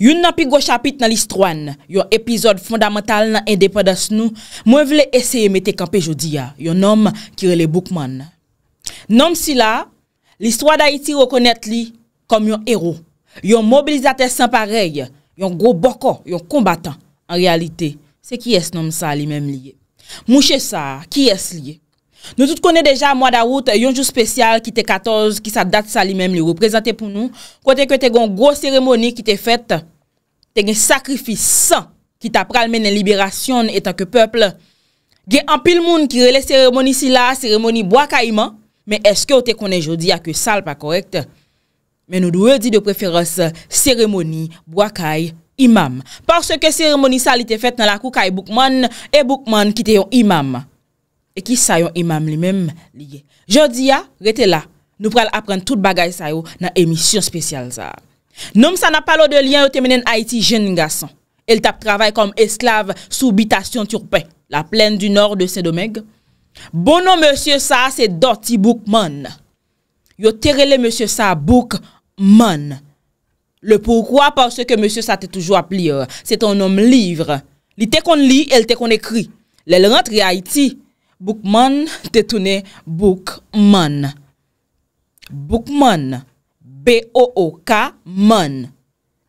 Yon nan pi gochapit nan listroan, yon epizod fondamental nan indepadas nou, mwen vle eseye mete kampe jodi ya, yon nom kirele Boukman. Nom sila, listroan da iti rekonet li kom yon ero, yon mobilizate san parey, yon gro bokon, yon kombatan. An realite, se ki es nom sa li menm liye. Mouche sa, ki es liye. Nou tout konen deja mwa da wout, yon jou spesyal ki te 14, ki sa dat sali mem li reprezenten pou nou. Kote ke te gon gros seremoni ki te fet, te gen sakrifis sa, ki ta pral menen liberasyon etan ke peple. Gen an pil moun ki rele seremoni si la, seremoni boakay iman, men eske ou te konen jodi a ke sal pa korekt? Men nou dwe di de preferans seremoni boakay iman. Par se ke seremoni sali te fet nan la koukay boukman, e boukman ki te yon iman man. E ki sa yon imam li mem liye. Jodi ya, rete la. Nou pral apren tout bagay sa yo nan emisyon spesyal za. Nom sa na palo de liyan yo temenen Haiti jen nga san. El tap travay kom esklav sou bitasyon turpe. La plen du nor de Saint-Domingue. Bono monsie sa se doti boukman. Yo terele monsie sa boukman. Le poukwa parce ke monsie sa te toujou ap liyo. Se ton nom livre. Li te kon li, el te kon ekri. Le rentri Haiti. Boukman te toune boukman. Boukman, B-O-O-K-man.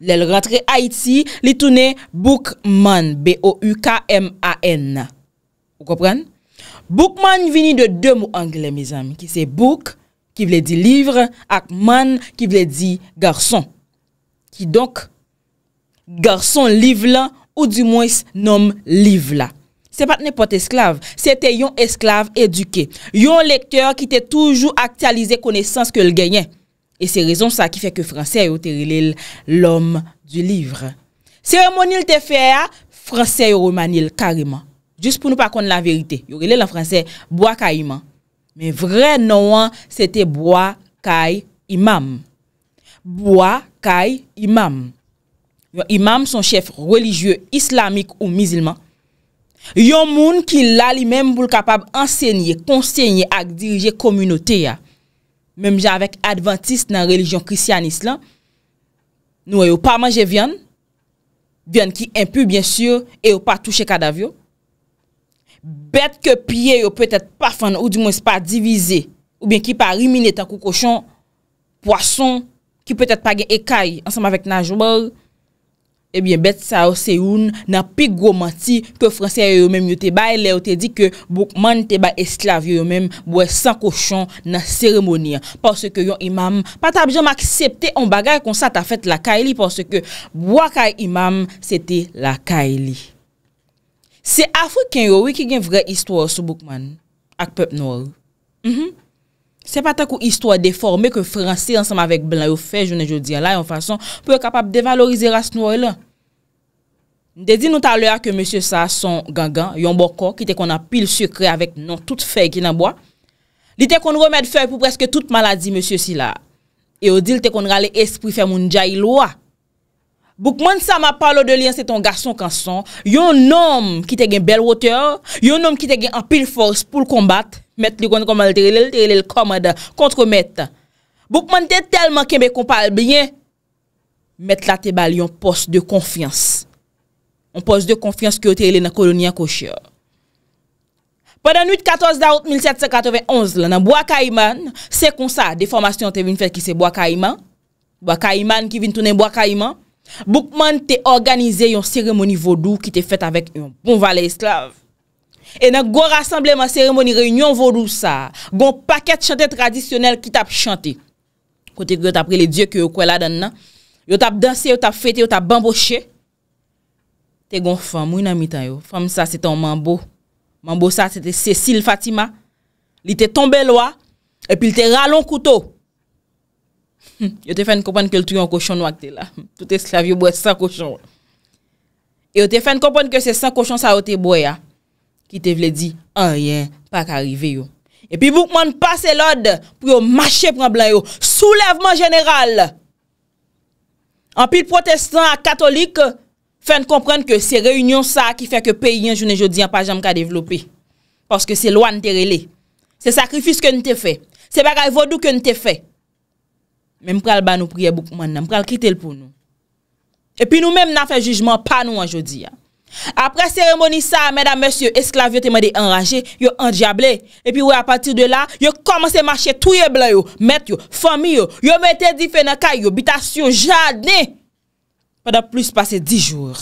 Lèl ratre Haiti, li toune boukman, B-O-U-K-M-A-N. Ou kopren? Boukman vini de dèm ou angle, mizan. Ki se bouk, ki vle di livre, ak man, ki vle di garson. Ki donk, garson livla ou di mwes nom livla. n'est pas n'importe esclave, c'était un esclave éduqué, un lecteur qui était toujours actualisé connaissance que le gagnait. Et c'est raison ça qui fait que français est l'homme du livre. Cérémonie le fait hein? français ont carrément. Juste pour nous pas connaître la vérité. Vous l'homme en français bois caïman. Mais vrai nom hein, c'était bois caï imam. Bois caï imam. imam son chef religieux islamique ou musulman Yon moun ki la li menm boul kapab enseyye, konseyye ak dirije komynotye ya, menm jan avèk adventiste nan relijyon krisyanist lan, nou e yo pa manje vyan, vyan ki impu byensyur, e yo pa touche kadavyo, bet ke piye yo pwetèt pa fan ou di mwen se pa divize, ou ben ki pa rimine tan koukosyon, poason, ki pwetèt pa gen ekay ansanm avèk nan jomor, ebyen eh bet sa ou seyoun nan pi groman ti ke franseye yo menm yo te bay le ou te di ke Boukman te bay esklav yo menm boye san koshon nan seremoni parce ke yon imam pata abjom aksepte on bagay kon sa ta fèt la kaili parce ke bwa kaj imam se te la kaili se Afriken yo we ki gen vre istwa sou Boukman ak pep nou mhm. se pata kou istwa deforme ke franseye ansam avèk blan yo fè jounen jo diya la yon fason pou e kapap devalorize rast nou e lan Nde di nou talwa ke monsye sa son gangan Yon bokon ki te kon apil sukre Avek non tout fey ki nan bo Li te kon remed fey pou preske tout maladi Monsye si la E o di li te kon rale espri fe moun jayi lwa Bokman sa ma palo de li Se ton gason kan son Yon nom ki te gen bel woteur Yon nom ki te gen apil force pou l kombat Met li kon komal teri lel teri lel komad Kontre met Bokman te telman keme komal bine Met la te bal yon pos de konfians On pose de konfians ki yo te ele nan kolonya koche. Pendan 8-14-08-1791, nan Boa Kaiman, se kon sa, deformasyon te vin fèk ki se Boa Kaiman, Boa Kaiman ki vin tounen Boa Kaiman, Bukman te organize yon seremoni vodou ki te fèt avèk yon pou valè esklav. E nan gwa rassembleman seremoni reynyon vodou sa, gwa paket chante tradisyonel ki tap chante. Kote kre tapre le diek yo kwe la dan nan. Yo tap danse, yo tap fète, yo tap bamboche. Te gon fèm, moun amitan yo. Fèm sa, se ton mambo. Mambo sa, se te Cecil Fatima. Li te tombe lwa. E pi li te ralon koutou. Yo te fèn kompèn ke l'tu yon kouchon nou ak te la. Tout esklav yo bwè san kouchon. E yo te fèn kompèn ke se san kouchon sa wote boya. Ki te vle di, an ah, ryen, pa karive yo. E pi voukman pase lòd pou yo mâche pran blan yo. Soulevman general. An pi protestant, katolik yo. Fè n komprenn ke se reynyon sa ki fè ke pey yon jounen joudiyan pa jam ka devlopi. Poske se lwa n te rele. Se sakrifis ke n te fè. Se bagay vodou ke n te fè. Mè m pral ban nou priye bouk man nan. M pral kite l pou nou. E pi nou mèm nan fè jujman pa nou an joudiyan. Apre seremoni sa, mèdam mèche yo esklavyo te mède enraje, yo an diable. E pi wè a pati de la, yo komanse mache touye bla yo. Mète yo, fami yo, yo mète di fè nan kaj yo. Bitasyon janè. pa da plis pase di jour.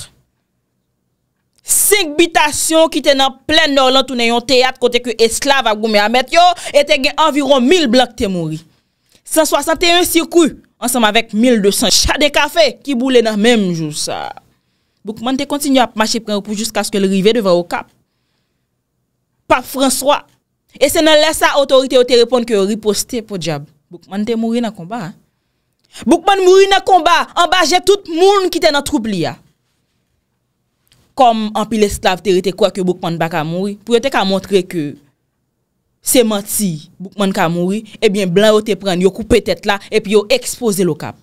5 bitasyon ki te nan plen nor lantou nan yon teyat kote ke esklav a Goume Hamet yo, ete gen environ 1000 blak te mouri. 161 sirkou, ansanm avek 1200 chade kafe ki boule nan menm jou sa. Bok man te kontinyo ap mache preng pou jiska sko le rive deva o kap. Pa François, ete nan lesa autorite o te repon ki o riposte po diab. Bok man te mouri nan komba. Boukman mouri nan komba, ambaje tout moun ki te nan troupli ya. Kom anpil esklave te rete kwa ki boukman baka mouri, pou yo te ka montre ke se mati boukman ka mouri, ebyen eh blan yo te pren, yo koupe tet la, epi yo expose lo kap.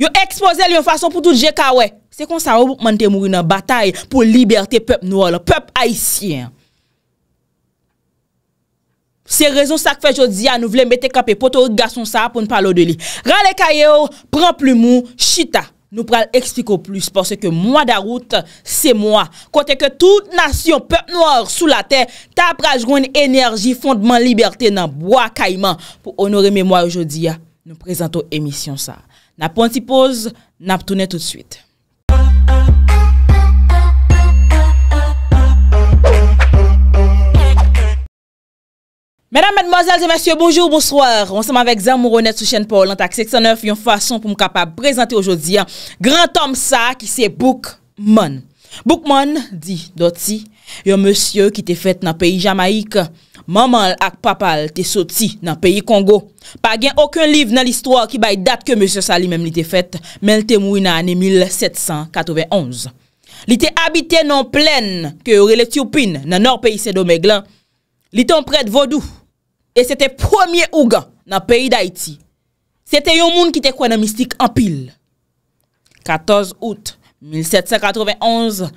Yo expose li yon fason pou tout jeka we. Se kon sa wou boukman te mouri nan batay pou liberte pep nou ala, pep haisyen. Se rezon sa k fe jodia nou vle mette kape poto ou gason sa pou nou palo de li. Rale kaye ou, pran plou mou, chita. Nou pral ekspliko plus, porsè ke mwa daroute, se mwa. Kote ke tout nasyon pep noor sou la te, ta praljoun enerji fondman liberté nan bwa kayman. Po onore mè mwa jodia, nou prezento emisyon sa. Na ponti pose, nap toune tout suite. Madame, mademoiselles et messieurs, bonjour, bonsoir. On se met avec Jean Mouronnet sur chaîne Pôle en taxe 69. Yon fason pou m'kapap présenter aujourd'hui. Grand homme ça qui s'est Boukman. Boukman, dit d'auti, yon monsieur ki te fète nan peyi Jamaïque. Maman ak papal te soti nan peyi Kongo. Pa gen okun livre nan l'histoire ki bay date ke monsieur ça li non mèm li te fète. Mèl te moui nan ane 1791. Li te habite non plène ke yon reléthiopine nan nor peyi Sedomegla. Li te mprede vaudou. E se te pwemye ouga nan peyi da iti. Se te yon moun ki te kwen nan mistik anpil. 14 out, 1791,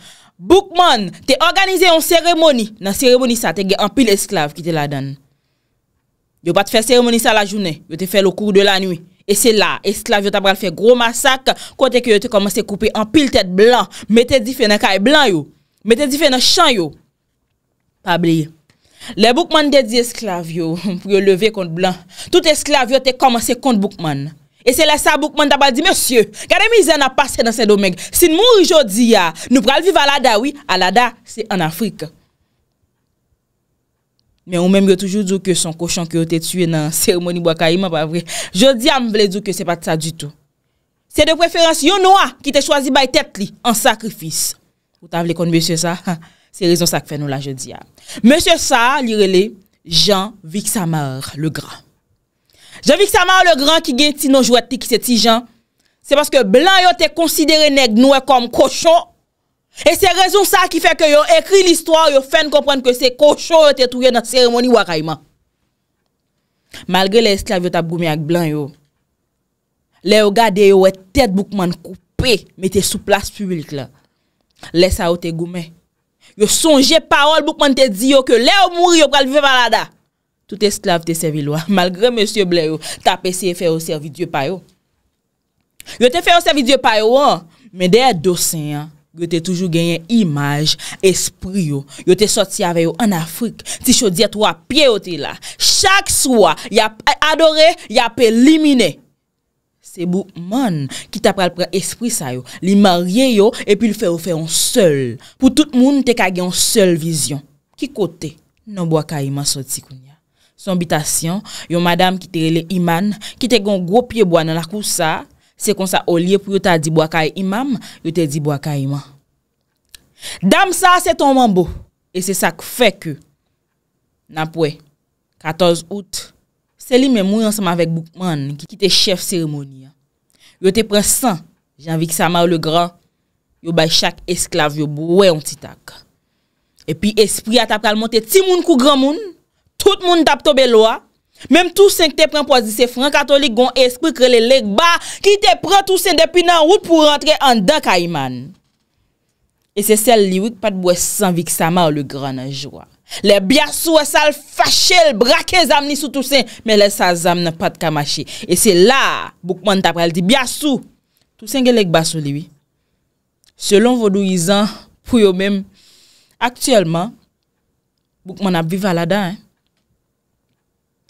Boukman te organize yon seremoni. Nan seremoni sa te ge anpil esklave ki te la dan. Yo bat fe seremoni sa la jounen, yo te fe lo kou de la nwi. E se la, esklave yo tabral fe gro masak, konten ki yo te komanse koupe anpil tet blan, mette di fe nan ka e blan yo, mette di fe nan chan yo. Pabliye. Le Boukman de di esklavyo pou yo leve kont blan. Tout esklavyo te komanse kont Boukman. E se la sa Boukman daba di, Monsye, kade mi ze na pase nan Sein Domeg? Sin moun jodi ya, nou pral viva la dawi, a la da, se an Afrika. Men ou mèm yo toujou dou ke son kochon ki yo te tue nan sèrmoni bo akayima pa vre. Jodi ya mwen vle dou ke se pat sa dutou. Se de preferans yon ou a ki te chwazi bay tèt li, an sakrifis. Ou ta vle kont monsye sa? Se rezon sa ke fè nou la je di ya. Mè se sa, lirè lè, Jean Vic Samar le Grand. Jean Vic Samar le Grand ki gen ti nou jouè ti ki se ti Jean, se paske blan yo te konsidere neg nouè kom koshon, e se rezon sa ki fè ke yo ekri l'histoire yo fèn komprenn ke se koshon yo te touye nat seremoni wakayman. Malgré lè esklav yo tap goumè ak blan yo, lè yo gade yo wè tèt boukman koupè, metè sou plas publik la. Lè sa yo te goumè Yo sonje parol boukman te di yo ke le yo mouri yo pral vive malada Tout esklav te sevi lwa Malgre monsie ble yo Tape se feyo servid yo payo Yo te feyo servid yo payo wan Men deye dosen Yo te toujou genyen imaj Espri yo Yo te soti ave yo an Afrik Ti chou diya tou a pie yo te la Chak sou a Adore Ya pe elimine Se bou man ki ta pral pre espri sayo, li marye yo epi li fè ou fè an sol. Pou tout moun te kage an sol vizyon. Ki kote nan bwa ka iman sot si koun ya? Son bitasyon, yon madame ki te rele iman, ki te gon gwo pye bwa nan la kousa, se kon sa olye pou yon ta di bwa ka iman, yon te di bwa ka iman. Dam sa se ton man bo, e se sa kou fek yo. Nan pwe, 14 oute. Se li menmou yon seman vek boukman ki te chef seremoni ya. Yo te pre san janvik sa ma ou le gran yo bay chak esklav yo bou we yon titak. E pi espri atap kalmonte ti moun kou gran moun, tout moun tap tobe loa. Mem tou sen ki te pre anpoazi se fran katolik gon espri kre le lek ba ki te pre tou sen depi nan wout pou rentre an da ka iman. E se sel li wout pat bwe sanvik sa ma ou le gran anjwa. Le byasou e sal fachele brake zam ni sou tousen Me le sal zam nan pat kamache E se la, boukman tapre, el di byasou Tousen gen lek basou liwi Selon vodou izan, pou yo men Aktiyelman, boukman ap viv ala da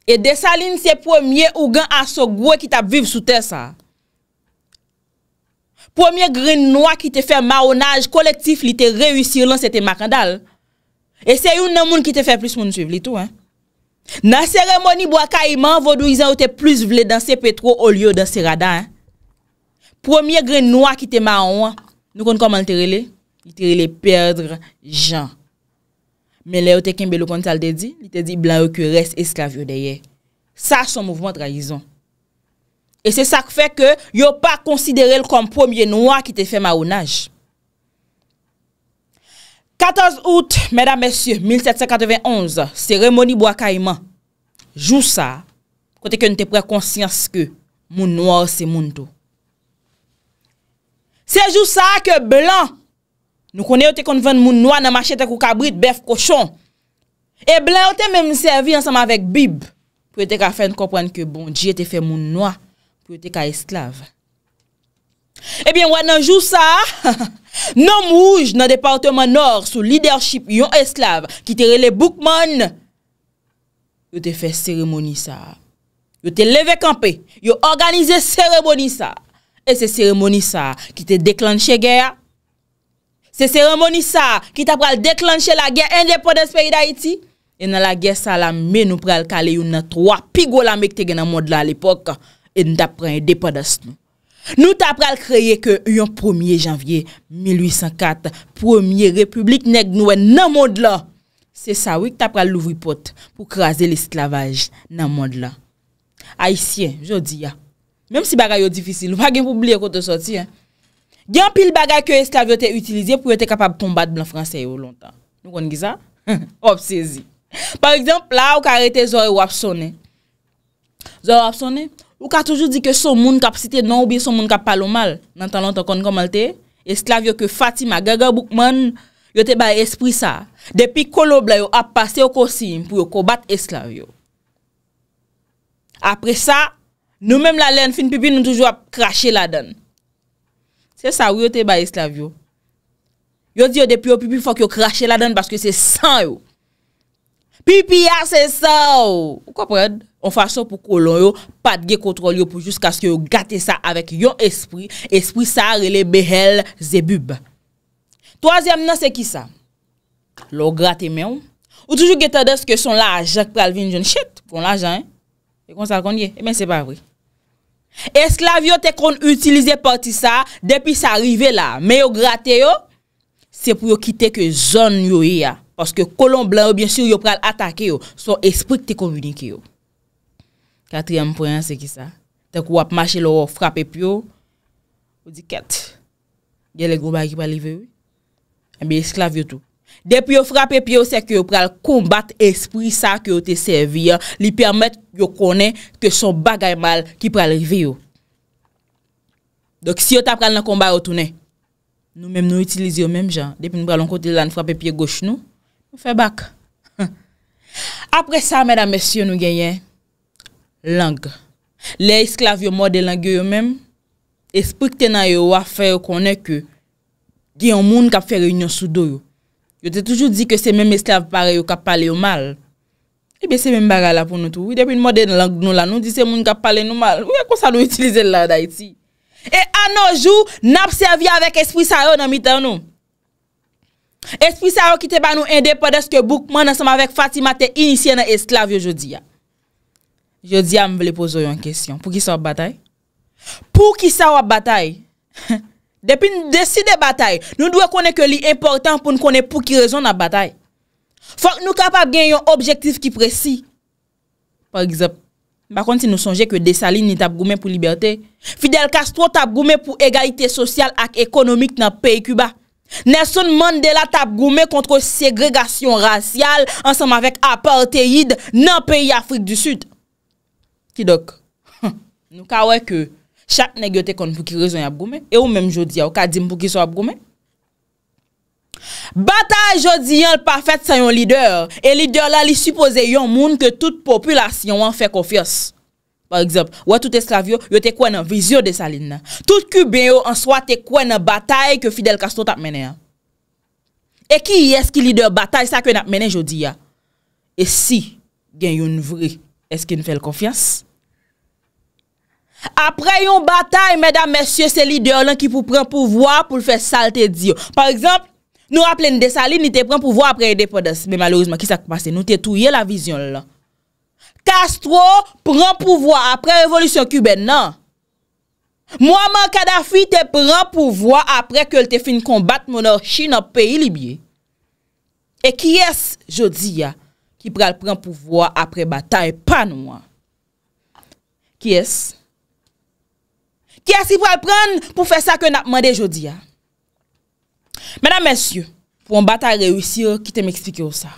E de salin se pwemye ou gen aso gwe ki tap viv sou te sa Pwemye gren noa ki te fe maonaj kolektif li te reyusir lan se te makandal E se yon nan moun ki te fe plis moun souiv li tou. Nan seremoni bo a ka iman, vodou yon ou te plis vle dan se petro ou liyo dan se rada. Premier grenoua ki te ma ouan, nou kon kon man terele, yon terele perdre jan. Men le ou te kimbe lou kon salde di, li te di blan ou ki res eskavyo deye. Sa son mouvment traizon. E se sa kfe ke yo pa konsidere l kon premier noua ki te fe ma ouan aj. 14 out, mèdam mèsyou, 1791, seremoni bo akayman, jou sa, kote ke nou te pre konsyans ke moun noy se moun tou. Se jou sa ke blan, nou kone yo te konven moun noy nan machete kou kabrit bef koshon, e blan yo te mèm servi ansama vek bib pou yo te ka fen kompwen ke bon diye te fe moun noy pou yo te ka esklav. Ebyen wad nan jou sa, nan mouj nan departement nor sou lidership yon esklav ki te rele boukman, yo te fe seremoni sa. Yo te leve kampe, yo organize seremoni sa. E se seremoni sa ki te deklanche gaya. Se seremoni sa ki ta pral deklanche la gaya indepodes pe yi da iti. E nan la gaya sa la men ou pral kale yon nan troa pigol amek te gen nan mod la l'epok, endapren depodes nou. Nou tap pral kreye ke yon 1er janvye 1804, 1er republik neg nouen nan mod la. Se sa wik tap pral louvri pot pou kraze l'esklavaj nan mod la. Aisyen, jodi ya. Mem si bagay yo difisil, wak gen pou blie kote soti. Gen pil bagay ke esklavyo te utilize pou yo te kapab tombat blan franse yo lontan. Nou kon giza? Obsesi. Par exemple, la ou ka rete zore wap sone. Zore wap sone? Zore wap sone? Ou ka toujou di ke sou moun kap site nan ou bi sou moun kap palomal nan talon ton kon komal te? Esklav yo ke Fatima, gaga boukman, yo te ba espri sa. Depi kolob la yo ap pase yo kosim pou yo kobat esklav yo. Apre sa, nou menm la len fin pipi nou toujou ap krashe la den. Se sa ou yo te ba esklav yo. Yo di yo depi yo pipi fok yo krashe la den baske se san yo. Pipi ya se san yo. Ou kaprede? On fason pou kolon yo, pat ge kontrol yo pou jusqu as yo gate sa avek yon espri, espri sa rele behel zebub. Toazyam nan se ki sa? Lo graté mè ou? Ou toujou getadez ke son la a jek pral vin jen? Chet, kon la jen, e kon sa kondye, e men se pa vri. Esklavyo te kon utilize parti sa depi sa rive la, me yo graté yo, se pou yo kite ke zon yo yi ya. Paske kolon blan yo, bien sur, yo pral atake yo, son espri te kon vinike yo. Katriyem poyen se ki sa. Tek wap mache lo wap frape pyo. Ou di ket. Dye le goumba ki palive yo. E bi esklav yo tou. Depi yo frape pyo se ki yo pral kombat espri sa ki yo te sevi ya. Li permet yo konen ke son bagay mal ki pralive yo. Dok si yo tap pral nan komba yo toune. Nou menm nou itilize yo menm jan. Depi nou pral an konti lan frape pyo goch nou. Ou fe bak. Apre sa mèdame si yo nou genyen. Lang. Le esklav yo mode lang yo yo menm, esprik tena yo wafè eh yo konèk yo, gen yon moun kap fè reynyon sou do yo. Yo te toujou di ke se menm esklav pare yo kap pale yo mal. Ebe se menm baga la pou nou tou. Wè depen mode lang nou la nou, di se moun kap pale nou mal. Wè kon sa nou itilize lè la da iti. E an nou jou, nap se avi avèk espri sa yo nan mitan nou. Espri sa yo ki te ban nou endè podè skè boukman, nan som avèk Fatima te inisyè nan esklav yo jodi ya. Je di ya m vle pozo yon kesyon, pou ki sa wap batay? Pou ki sa wap batay? Depi nou desi de batay, nou dwe konen ke li important pou nou konen pou ki rezon wap batay. Fok nou kapap gen yon objektif ki presi. Par exemple, bakon ti nou sonje ke desali ni tabgoumen pou liberté. Fidel Castro tabgoumen pou egalité sosyal ak ekonomik nan peyi Kuba. Nerson mande la tabgoumen kontre segregasyon rasyal ansam avek apartheid nan peyi Afrik du Sud. Ki dok, nou ka wey ke chak neg yo te kon pou ki rezon ap gome, e ou menm jodi ya, ou ka dim pou ki sou ap gome. Batay jodi yan l pafet sa yon lider, e lider la li suppose yon moun ke tout populasyon wan fe kofios. Par exemple, wè tout esklavyo, yo te kwen an vizyo de sa lin na. Tout kube yo an swa te kwen an batay ke Fidel Castro tap mene ya. E ki yes ki lider batay sa kwen ap mene jodi ya? E si gen yon vri. Eske nou fèl konfians? Apre yon batay, mèdam, mèsyè, se lider lan ki pou prèm pouvoi pou l fè salte diyo. Par exemple, nou aple n de sali, ni te prèm pouvoi apre yon depodez. Mè malourizman, ki sa kou passe? Nou te touye la vizyon lan. Castro prèm pouvoi apre revolutyon kubè nan. Mouaman Kaddafi te prèm pouvoi apre ke l te fin konbat mounor chi nan peyi libyè. E ki es, jodi ya, ki pral pran pou vwa apre bata e pan wan. Ki es? Ki es ki pral pran pou fe sa ke napman de jodi ya? Mèdam mèsyou, pou mbata reyousir, ki te m'eksplikyo sa.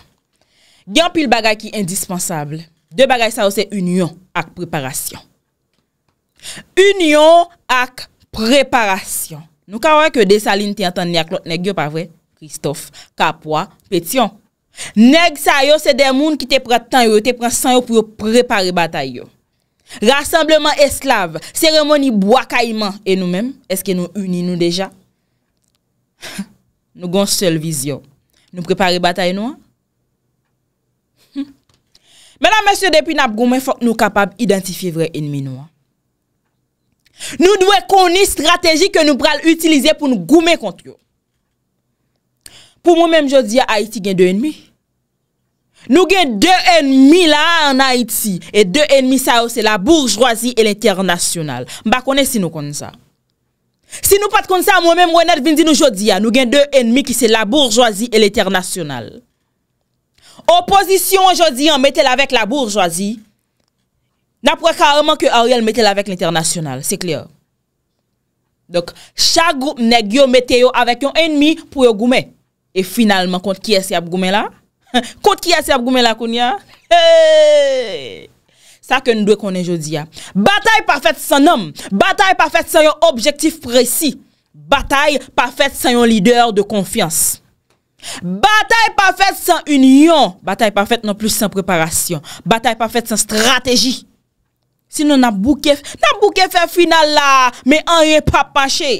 Gyan pil bagay ki indispensable, de bagay sa ou se union ak preparasyon. Union ak preparasyon. Nou ka wè ke de salin te yantan ni ak lotne gyo pa vwe, Kristof, ka apwa, petyon. Neg sa yo se demoun ki te pran tan yo, te pran san yo pou yo prepare batay yo Rassembleman eslave, seremoni bwa ka iman E nou men, eske nou uni nou deja? Nou gon sel viz hmm. yo, nou prepare batay nou Menan mese depi nap gome fok nou kapab identifi vre enmi nou Nou dwe koni strategi ke nou pral utilize pou nou gome kont yo pou mwen mèm jodi ya Haiti gen 2 enmi. Nou gen 2 enmi la an Haiti, e 2 enmi sa yo se la bourgeoisie e l'internasyonal. Mbak wè konè si nou konè sa. Si nou pat konè sa, mwen mèm wè net vin di nou jodi ya, nou gen 2 enmi ki se la bourgeoisie e l'internasyonal. Oposisyon jodi an metel avèk la bourgeoisie, na prekarman ki a ouyel metel avèk l'internasyonal, se kliyo. Dok, chak group negyo meteyo avèk yon enmi pou yo goumet. E finalman kont ki esi ap goumen la? Kont ki esi ap goumen la koun ya? Eee! Sa ke nou dwe konen jodi ya. Bataille pa fèt san nom. Bataille pa fèt san yon objektif presi. Bataille pa fèt san yon lider de konfians. Bataille pa fèt san union. Bataille pa fèt nan plus san preparasyon. Bataille pa fèt san strategi. Sinon nan bouke fè final la. Me an yon papache.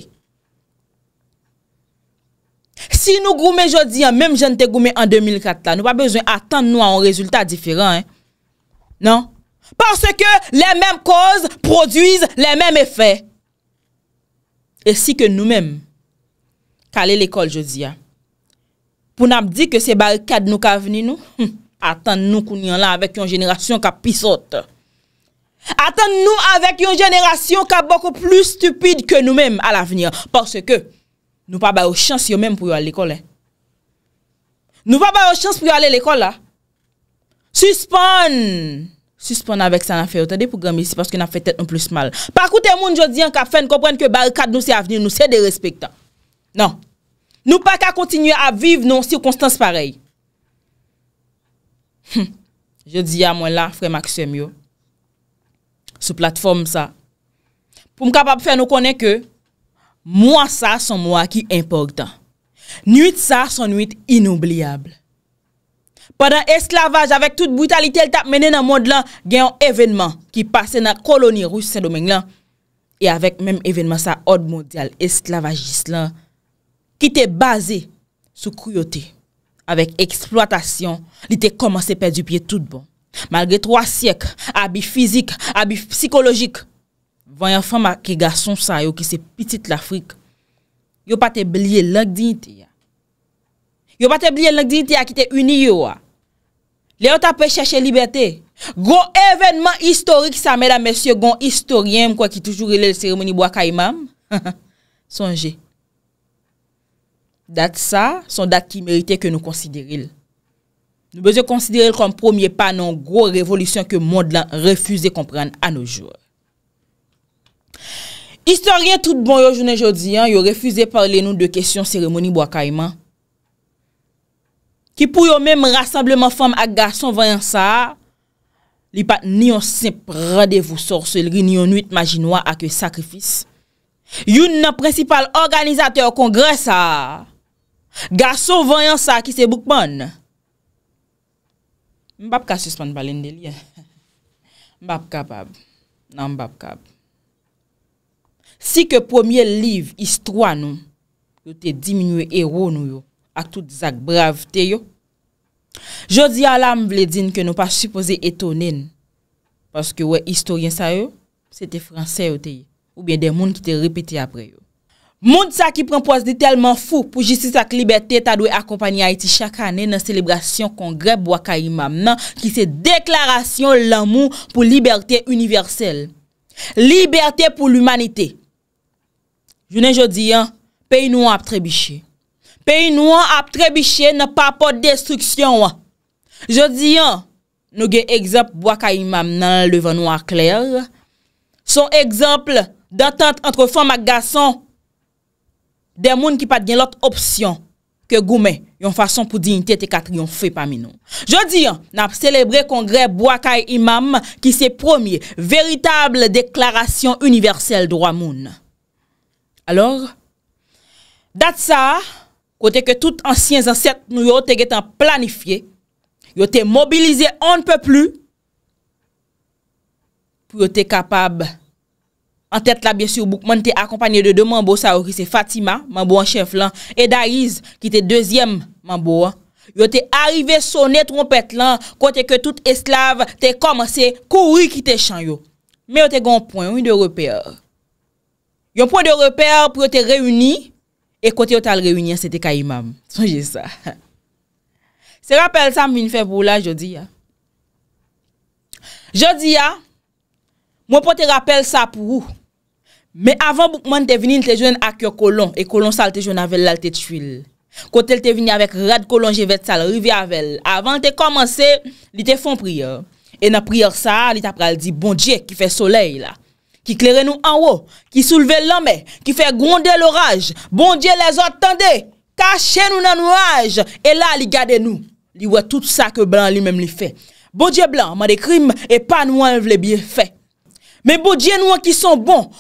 Si nou goume jodi an, mèm jen te goume an 2004 la, nou pa bezwen atan nou an an rezultat diferan. Nan? Parce ke lè mèm koz produize lè mèm efè. E si ke nou mèm kalè l'ékol jodi an, pou nan ap di ke se barikad nou ka veni nou, atan nou koun yon la avèk yon jenera syon ka pisote. Atan nou avèk yon jenera syon ka bokou plou stupide ke nou mèm al avènyan. Parce ke Nou pa ba yo chans yo men pou yo ale l'ekol. Nou pa ba yo chans pou yo ale l'ekol. Suspon. Suspon avek sa nan feyo. Tade pou gami, se paske nan fey tete an plus mal. Pak ou te moun jodi an ka fen, kompwen ke barikad nou se aveni, nou se de respekta. Non. Nou pa ka kontinye a viv nou si ou konstans parey. Jodi ya mwen la, frey makisem yo. Sou platform sa. Pou m kapap fey nou konen ke... Mwa sa son mwa ki importan. Nwit sa son nwit inoubliable. Padan esklavaj avèk tout brutalite el tap menen nan mod lan, gen yon evenman ki pase nan koloni rousse sen domen lan, e avèk menm evenman sa od mondial esklavajis lan, ki te baze sou kriyote. Avèk eksploatasyon, li te komanse perdi piye tout bon. Malge 3 syek, abifizik, abifpsikologik, Van yon fam a ke gason sa yo ki se pitit l'Afrique. Yo pa te blye lak dignite ya. Yo pa te blye lak dignite ya ki te uni yo wa. Le yo ta pe chache liberté. Gon evenman historik sa mè la mè sè gon historienm kwa ki toujou rile l sèrimoni bwa ka imam. Sonje. Dat sa son dat ki merite ke nou konsidere il. Nou bezè konsidere il konm promye panon gwo revolisyon ke moun lan refuse kompren an nou jour. Historyen tout bon yo jounen jodyan Yo refuze parle nou de kesyon seremoni Bo akayman Ki pou yo menm rassembleman Fem ak gason vanyan sa Li pat ni yon sep Radevou sorseleri ni yon nuit Majinwa ak e sakrifis Yon nan prinsipal organizate O kongres sa Gason vanyan sa ki se boukbon Mbap ka suspan balen deli Mbap kapab Nan mbap kapab Si ke pwemye liv istwa nou, yo te diminwe ero nou yo ak tout zak brav te yo. Jodi alam vle din ke nou pa supose etonen, paske we istoryen sa yo, se te franse yo te yo, oubyen de moun ki te repeti apre yo. Moun sa ki prempwaz di telman fou pou jisi sak liberté ta dwe akompanyay ti chakane nan selebrasyon kongre bo akayi mam nan ki se deklarasyon l'amou pou liberté universel. Liberté pou l'umanité. Jounen jodi an, pey nou an ap trebishe. Pey nou an ap trebishe nan pa po destruksyon an. Jodi an, nou gen ekzamp Boakay imam nan levon nou an kler. Son ekzamp d'antant antre fòm ak gason, den moun ki pat gen lot opsyon ke goumen yon fason pou diyntete katri yon fwe pa minon. Jodi an, nan ap selebrè kongre Boakay imam ki se promye veritable deklarasyon universel drwa moun. Alors, dat sa, kote ke tout ansyen zanset nou yo te getan planifiye, yo te mobilize on ne pe plu pou yo te kapab. An tet la, bien sur, boukman te akompanye de de manbo sa ou ki se Fatima, manbo an chef lan, e Dariz ki te dezyem manbo an, yo te arrive son netronpet lan, kote ke tout eslave te komanse kouri ki te chan yo. Me yo te gonpon yon yon de repere. Yon pou de repèr pou yo te reuni, e kote yo tal reuni, se te ka imam. Sonje sa. Se rappel sa m vin febou la, jodi ya. Jodi ya, mwen pou te rappel sa pou ou. Me avan pou mwen te vini, te jwen ak yo kolon, e kolon sa te jwen avèl la te tchwil. Kote te vini avèk rad kolon, je vet sal rivè avèl. Avan te komanse, li te fon prier. E nan prier sa, li tap pral di, bon dje ki fe soley lak. qui claire nous en haut, qui soulevait l'homme, qui fait gronder l'orage. Bon Dieu, les attendait... cachez-nous dans nuage. Et là, il garde nous. Il voit tout ça que blanc lui-même lui fait. Bon Dieu blanc, m'a des crimes et pas nous les bien Mais bon Dieu, nous qui sont bons,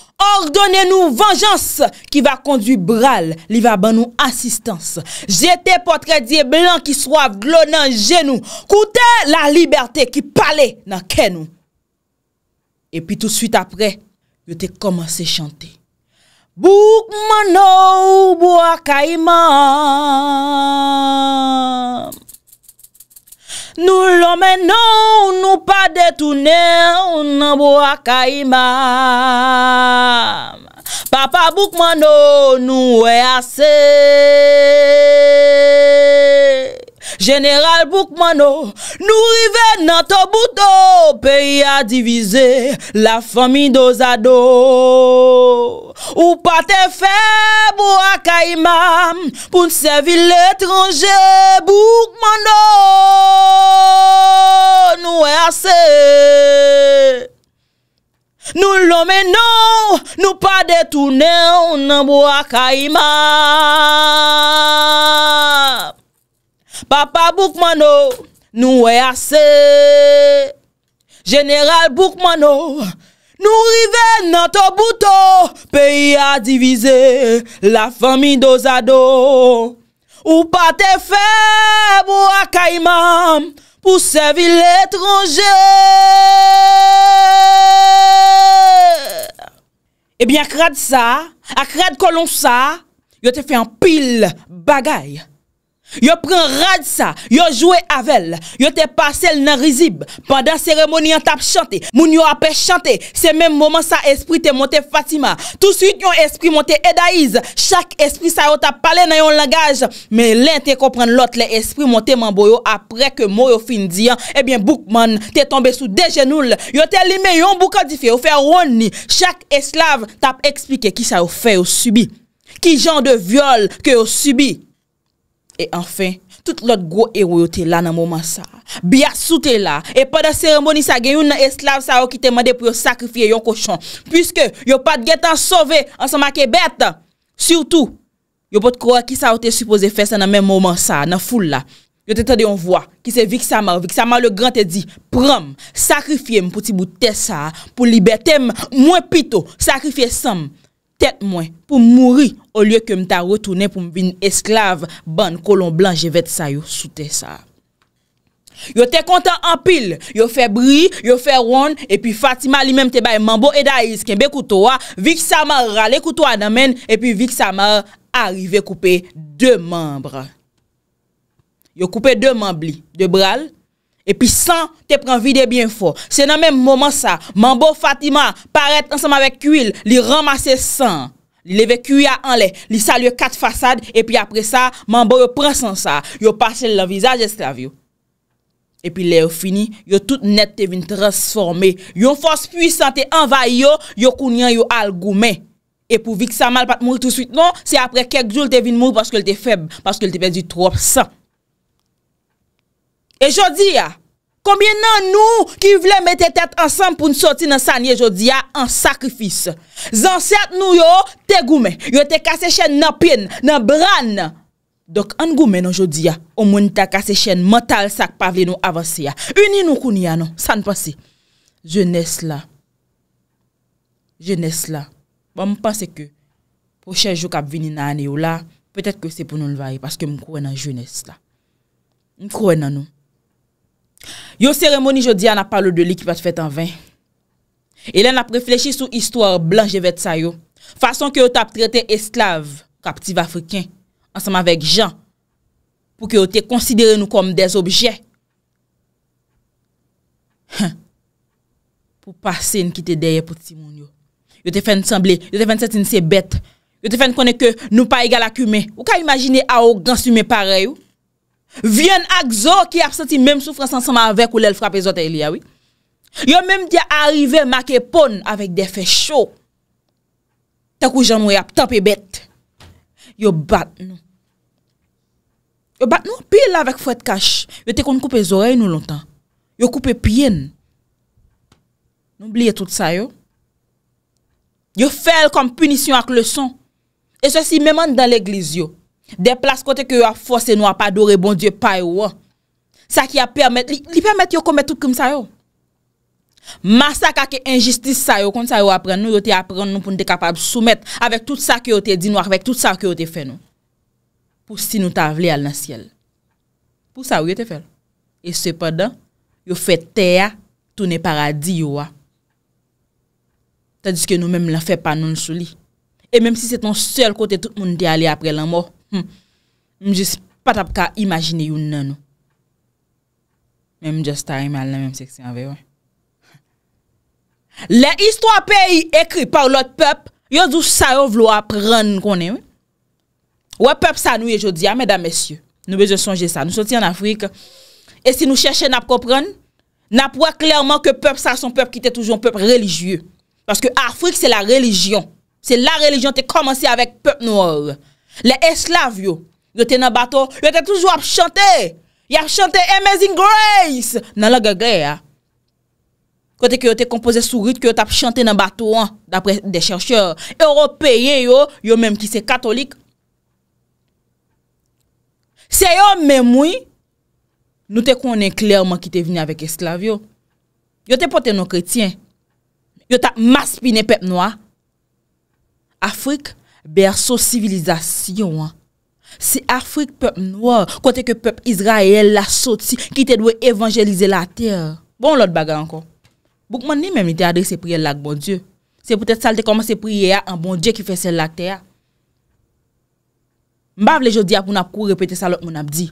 ordonnez-nous vengeance qui va conduire bral, Qui va ban nous assistance. J'étais pour Dieu blanc qui soit glonant genou. Coutez la liberté qui parlait dans nous. Et puis tout de suite après, yo te komanse chante, Boukmano ou bo akayman, Nou lomen nou nou pa detounen, ou nan bo akayman, Papa Boukmano nou weyase, General Boukmano, nou rive nan to bouto, peyi a divize la fami dozado. Ou pa te fe, bou akay mam, pou nse vil etranje, Boukmano, nou e ase. Nou lome nou, nou pa detune, ou nan bou akay mam. Papa Boukmano, nou e ase. General Boukmano, nou rive noto bouto. Peyi a divize la fami dozado. Ou pa te feb ou a ka imam pou se vil etranje. Eby akred sa, akred kolon sa, yo te fe an pil bagay. Yo pren rad sa, yo jwe avel, yo te pase l nan rizib. Pandan seremoni an tap chante, moun yo ape chante. Se menm mouman sa espri te monte Fatima. Tou suite yon espri monte Edaiz. Chak espri sa yo tap pale nan yon langaj. Men lente komprende lot le espri monte mouman boyo apre ke mou yo fin diyan. Ebyen eh boukman te tombe sou dejenoul. Yo te limen yon boukandife ou fe a won ni. Chak eslave tap explike ki sa yo fe ou subi. Ki jan de viol ke yo subi. E anfen, tout lot gro ero yo te la nan mouman sa, biya sou te la, e pa da seremoni sa gen yon eslav sa yo ki te mande pou yo sakrifye yon koshon. Piske, yo pat getan sove ansama kebet, surtout, yo pot kora ki sa yo te supose fese nan men mouman sa, nan foule la. Yo te tade yon vwa, ki se vik sa mar, vik sa mar le gran te di, pram, sakrifye m pou ti boute sa, pou libetem, mwen pito, sakrifye samm. Tet mwen pou mouri o liye ke mta rotounen pou mbin esklav ban kolon blanje vet sa yo soute sa. Yo te kontan an pil, yo fe bri, yo fe ron, epi Fatima li menm te bay mambo eday eskenbe koutowa, vik sa mar rale koutowa damen, epi vik sa mar arrive koupe de mambra. Yo koupe de mambli, de bral, E pi san, te pren vide bien fo. Se nan men mouman sa, man bo Fatima, paret ansanman vek kuil, li ramase san, li leve kuya anle, li salye kat fasad, e pi apre sa, man bo yo prensan sa, yo pase la vizaj eskav yo. E pi le yo fini, yo tout net te vin transforme. Yo fos puisan te envaye yo, yo kounyan yo algoume. E pou vik sa mal pat mou tout suite non, se apre kek joul te vin mou paske l te feb, paske l te pe di trop san. E jodi ya, koumye nan nou ki vle mette tet ansan pou nsoti nan sanye jodi ya an sakrifis. Zan set nou yo te goumen, yo te kase chen nan pen, nan bran nan. Dok an goumen nou jodi ya, ou mweni ta kase chen mortal sak pa vle nou avansi ya. Uni nou kouni ya nou, san pasi. Je nes la, je nes la. Ba mwen panse ke, pou chen jou kap vini nan ane yo la, petet ke se pou nou lvaye, paske mwen kouen nan je nes la. Mwen kouen nan nou. Yo seremoni jodi an ap parle de li ki pat fèt an vèn. Elen ap reflechè sou històre blanjè vèt sa yo. Fason ki yo tap trete esklav, kaptiv afriken, ansanman vek jan. Pou ki yo te konsidere nou kom des objè. Pou pa sè yon ki te deyè pou ti moun yo. Yo te fèn samblè, yo te fèn sè ti nse bèt. Yo te fèn konè ke nou pa egal akumè. Ou ka imagine a ou gansume pare yo? Vyen ak zo ki ap senti mem soufrans ansanman vek ou lèl frape zote e li ya wè. Yo menm diya arrive make pon avèk defè chò. Takou jan wè ap tapè bet. Yo bat nou. Yo bat nou pil avèk fwèd kash. Yo te kon koupe zorey nou lontan. Yo koupe pien. Nou blie tout sa yo. Yo fel kom punisyon ak le son. E se si menman dan l'egliz yo. De plas kote ke yo a fwose nou a pa dore bon die pa yo wa. Sa ki a permet, li permet yo komet tout kum sa yo. Masaka ke injistis sa yo, kont sa yo apren nou, yo te apren nou pou nou te kapab soumet. Avèk tout sa ki yo te dinou akvèk tout sa ki yo te fè nou. Pou si nou ta vle al nan skel. Pou sa yo te fè. E sepadan, yo fè teya toune paradis yo wa. Tadiske nou mèm la fè panoun souli. E mèm si se ton sèl kote tout moun te ale apre lan mò. Mwen hmm. jes pat ap ka imajine yon nan Mwen mwen jes ta imal nan mwen mwen seksyon ve Le istwa peyi ekri par lot pep Yo zou sa yo vlo apren konen Ouwe pep sa nou ye jodi ya medan mesye Nou beje sonje sa nou soti an Afrik E si nou cheshe nap kopren Nap wè klerman ke pep sa son pep ki te toujon pep religye Paske Afrik se la religyon Se la religyon te komanse avèk pep nou orwe Le eslav yo, yo te nan bato, yo te toujou ap chante. Yo ap chante Amazing Grace nan la gege ya. Kote ki yo te kompose sou rit ki yo te ap chante nan bato an, dapre de chancheur. Europeye yo, yo menm ki se katolik. Se yo menm ou, nou te konen klèrman ki te vini avèk eslav yo. Yo te pote nan kretien. Yo te ap mas pini pep noa. Afrik, Bè bon, bon bon a sou sivilizasyon an. Se Afrik pèp noua, kote ke pèp Izraël la sot si, ki te dwe evanjelize la tèr. Bon lòt bagay anko. Bokman ni mèm ite adre se priye lak bon Diyo. Se pote salte koman se priye a, an bon Diyo ki fè se lak tèr. Mbav le jodi apoun apkou repete sa lòt moun apdi.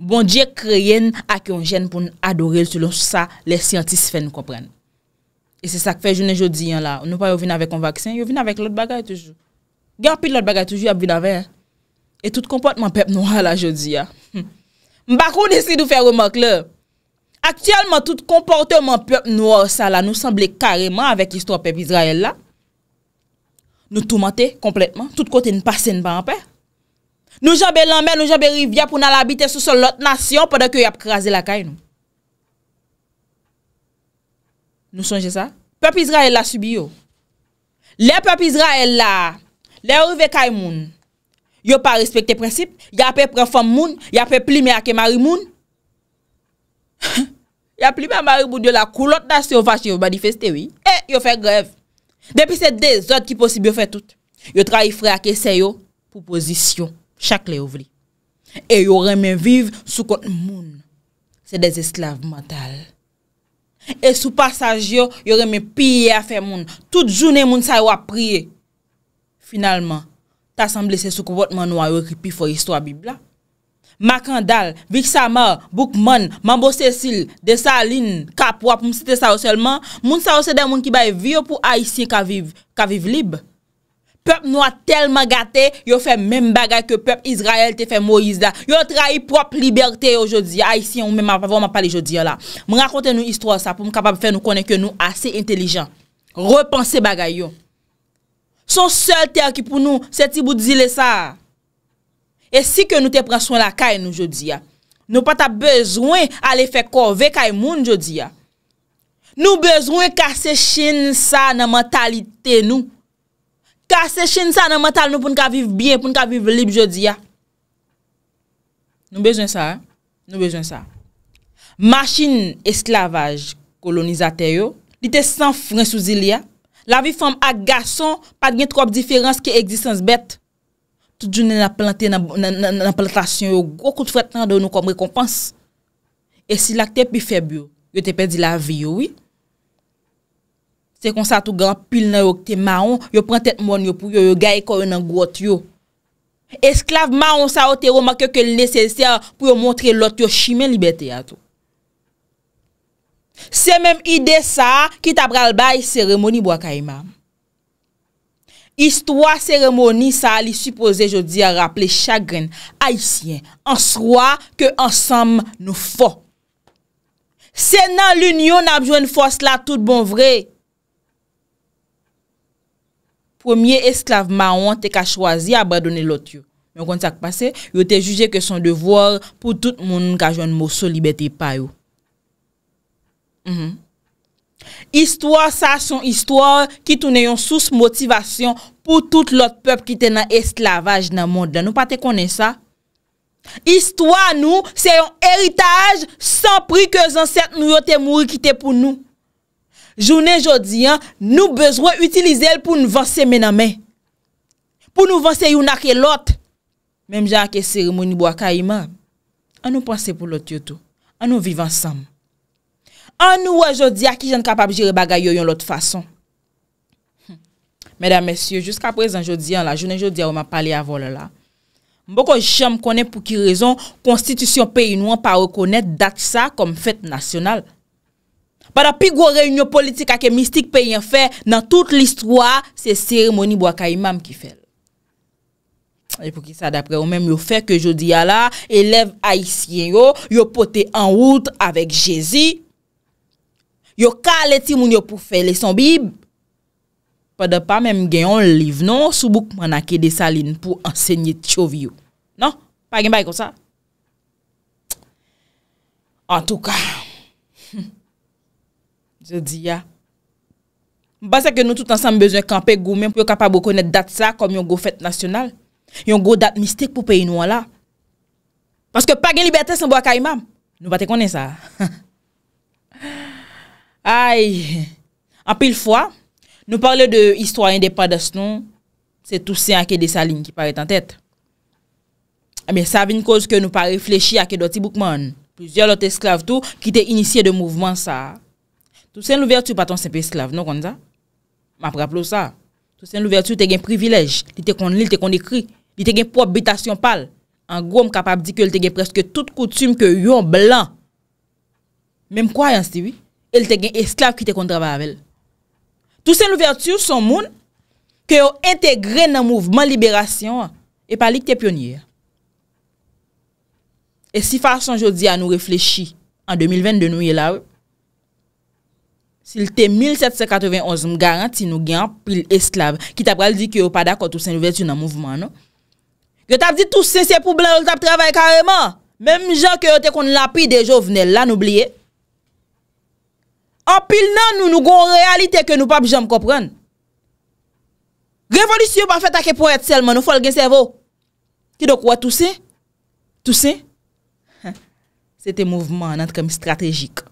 Bon Diyo kreyen ak yon jen pou nou adorel, selon sa lè siyantis fè nou kompren. E se sak fè jounen jodi yon la, nou pa yon vin avèk yon vaksin, yon vin avèk lòt bagay toujou. Gyan pi lòt baga toujou ap vin avè. E tout komportman pep noua la jodi ya. Hm. Mbakou nesli nou fè remak lò. Aktiyalman tout komportman pep noua sa la nou semblé kareman avèk histò pep Izrael la. Nou toumante kompletman. Tout kote n'pase n'ba anpè. Nou jòbe lamè, nou jòbe rivyap ou nan labite sou sol lòt nasyon podè kyo yap krasè lakay nou. Nou sonje sa. Pep Izrael la subi yo. Le pep Izrael la... Le orive kay moun, yo pa respekte prensip, ya pe preform moun, ya pe plime ake mari moun. Ya plime a mari moun, yo la kulot da syo vache yo manifestewi, e eh, yo fe grev. Depi se dezod ki posib yo fe tout, yo traifre ake seyo pou pozisyon, chak le ovli. E yo reme viv sou kont moun, se dez eslav matal. E sou pasaj yo, yo reme piye afe moun, tout jounen moun sa yo apriye. Finalman, ta san blese sou kou botman wanyo ekipi fo yistwa bib la. Ma kandal, Vixama, Boukman, Mambo Cecil, Desaline, Kapwa pou mse te sa ou selman, moun sa ou se den moun ki baye vyo pou Aisyen ka vive, ka vive lib. Peop nou a telman gate, yo fe men bagay ke peop Israel te fe Moïse la. Yo trahi prop liberté yo jodi, Aisyen ou men ma pale jodi yo la. Mwen akonte nou yistwa sa pou m kapab fe nou konen ke nou ase intelijan. Repanse bagay yo. Son sel ter ki pou nou, se ti boud zile sa. E si ke nou te prenswen la kay nou, jodi ya. Nou pata bezwen ale fe kove kay moun, jodi ya. Nou bezwen kase chen sa nan mentalite nou. Kase chen sa nan mental nou pou nou ka viv bien, pou nou ka viv lib, jodi ya. Nou bezwen sa, nou bezwen sa. Machen esklavaj kolonizate yo, li te sanf ren sou zile ya. La vi fèm ak gason pat gen trope diferans ki egzistans bet. Tout jounen nan plantasyon yo, gokout fèt nan don nou kom rekompans. E si lak te pi feb yo, yo te pedi la vi yo wi. Se kon sa tou gran pil nan yo ki te maon, yo pren tet moun yo pou yo, yo gaye kon yo nan gout yo. Esklave maon sa yo te romak yo ke li neseyser pou yo montre lot yo chimè libeti ya tou. Se menm ide sa, ki ta pral bay seremoni bo akayman. Istwa seremoni sa li suppose jodi a rapple chagren, aisyen, ansroa, ke ansam nou fo. Senan l'unyon apjouan fos la tout bon vre. Premier esklavman wan te ka chwazi abadone lot yo. Men kon sa kpase, yo te juje ke son devor pou tout moun nou ka joun mou solibete payo. Mm-hmm. Istwa sa son istwa Ki toune yon sous motivasyon Pou tout lot pep ki te nan esklavaj nan mondan Nou pa te konen sa Istwa nou se yon eritaj San pri ke zan set nou yote mouri ki te pou nou Jounen jodi an Nou bezwa utilize el pou nou vanse mename Pou nou vanse yon ake lot Mem jan ake seremoni bwa ka ima A nou pase pou lot yoto A nou vive ansam An nou an jodi a ki jen kapab jire bagay yo yon lot fason. Medan mesye, jiska prezen jodi an la, jounen jodi a ou ma pale avon lala. Mbo kon jen m konen pou ki rezon, konstitusyon peyi nou an pa rekonet dat sa kom fet nasyonal. Bada pi gwo reynyo politik a ke mistik peyi an fe, nan tout l'istro a, se seremoni bwa ka imam ki fel. E pou ki sa dapre ou menm yo fe ke jodi a la, elev a isyen yo, yo pote an wout avek jezi, yo ka leti moun yo pou fe leson bib. Pade pa menm gen yon liv non, soubouk man a kede salin pou ansegne tchov yo. Non, pa gen bay kon sa? An tou ka, je di ya, mba sa ke nou tout ansanm bezwen kampe gou menm, yo ka pa bo konen dat sa kom yon go fet nasyonal, yon go dat mistik pou pey nou an la. Paske pa gen libertes mbo akay mam, nou ba te konen sa. Ay, apil fwa, nou parle de histroyen non? de padas nou, se tousen akede sa lin ki pare tan tet. Ame, sa avin kouz ke nou pa reflechi akede otiboukman, pouzyal ot esklave tou, ki te inisye de mouvman sa. Tousen l'ouvertu paton sepe esklave, nou kondza? Ma praplo sa. Tousen l'ouvertu te gen privilej, li te kon li, li te kon dekri, li te gen pou abitasyon pal, an gwom kapab di ke l te gen preske tout koutume ke yon blan. Mem kwa yon sti wik? El te gen esklav ki te kontrava avèl. Tou sen l'ouverture son moun ke yo entegrè nan mouvman liberasyon, e palik te pionye. E si fason jodi an nou reflechi an 2020 de nou yè la wè, si l'te 1791 m garanti nou gen apil esklav, ki tap pral di ki yo pa d'akot tou sen l'ouverture nan mouvman, no? Yo tap di tou sensè pou blan yo tap travè karèman. Mèm jò ki yo te kon lapi de jò vnen l'an oubliye, Anpil nan nou nou goun realite ke nou pap jom kopren. Revolisyon pa fet ake pou et selman ou fol gen sevo. Ki do kwa tousen? Tousen? Se te mouvment nan kèm strategik.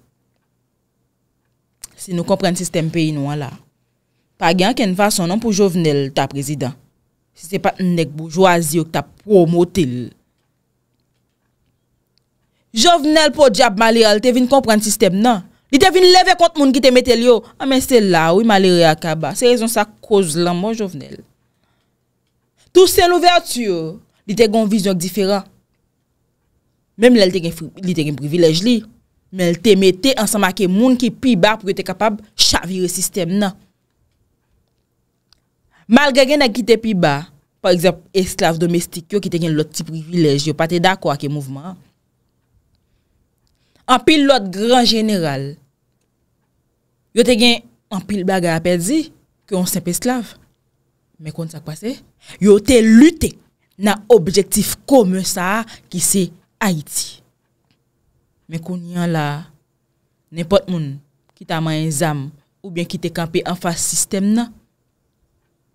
Se nou kompren sistem peyi nou an la. Pa gen ken fason nan pou jovenel ta prezident. Se se pa nèk boujouazi ou ta promotil. Jovenel pou diap mali al te vin kompren sistem nan. Li te vin leve kont moun ki te metel yo. A ah, men se la ou i malere akaba. Se rezon sa koz lan moun jovenel. Tou sen ouvertu yo. Li te gon vizyonk diferan. Mem li te gen privilej li. Men li te mete ansama ke moun ki pi bar pou yo te kapab chavire sistem nan. Malge gen a ki te pi bar. Par exemple, esklave domestik yo ki te gen loti privilej yo. Pati da kwa ke mouvment an. An pil lot gran general, yo te gen an pil baga apèdzi ki yon sepe esklave. Mè kon sa kwa se? Yo te lute nan objektif kome sa ki se Haiti. Mè kon yon la, ne pot moun ki ta man yon zam ou bien ki te kampe an fa sistem nan.